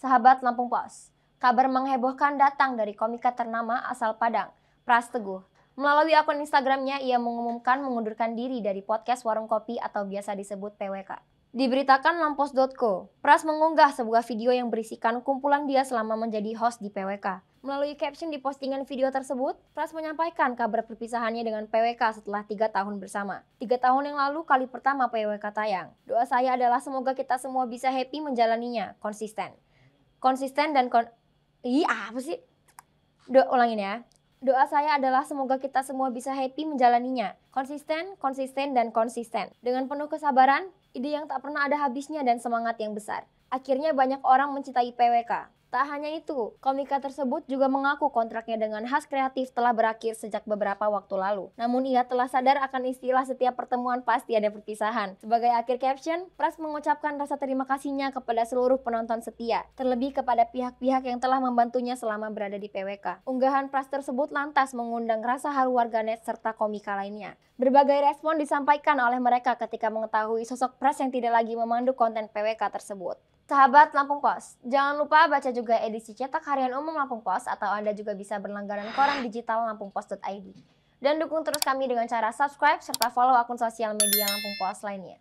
Sahabat Lampung Pos, kabar menghebohkan datang dari komika ternama asal Padang, Pras Teguh. Melalui akun Instagramnya, ia mengumumkan mengundurkan diri dari podcast Warung Kopi atau biasa disebut PWK. Diberitakan lampos.co, Pras mengunggah sebuah video yang berisikan kumpulan dia selama menjadi host di PWK. Melalui caption di postingan video tersebut, Pras menyampaikan kabar perpisahannya dengan PWK setelah tiga tahun bersama. Tiga tahun yang lalu kali pertama PWK tayang. Doa saya adalah semoga kita semua bisa happy menjalaninya, konsisten konsisten dan kon Ih, apa sih? Do ulangin ya. Doa saya adalah semoga kita semua bisa happy menjalaninya. Konsisten, konsisten, dan konsisten. Dengan penuh kesabaran, ide yang tak pernah ada habisnya dan semangat yang besar. Akhirnya banyak orang mencintai PWK. Tak hanya itu, komika tersebut juga mengaku kontraknya dengan khas kreatif telah berakhir sejak beberapa waktu lalu. Namun ia telah sadar akan istilah setiap pertemuan pasti ada perpisahan. Sebagai akhir caption, Pras mengucapkan rasa terima kasihnya kepada seluruh penonton setia, terlebih kepada pihak-pihak yang telah membantunya selama berada di PWK. Unggahan Pras tersebut lantas mengundang rasa haru warganet serta komika lainnya. Berbagai respon disampaikan oleh mereka ketika mengetahui sosok Pras yang tidak lagi memandu konten PWK tersebut. Sahabat Lampung Pos, jangan lupa baca juga edisi cetak harian umum Lampung Pos atau Anda juga bisa berlangganan koran digital lampungpos.id. Dan dukung terus kami dengan cara subscribe serta follow akun sosial media Lampung Pos lainnya.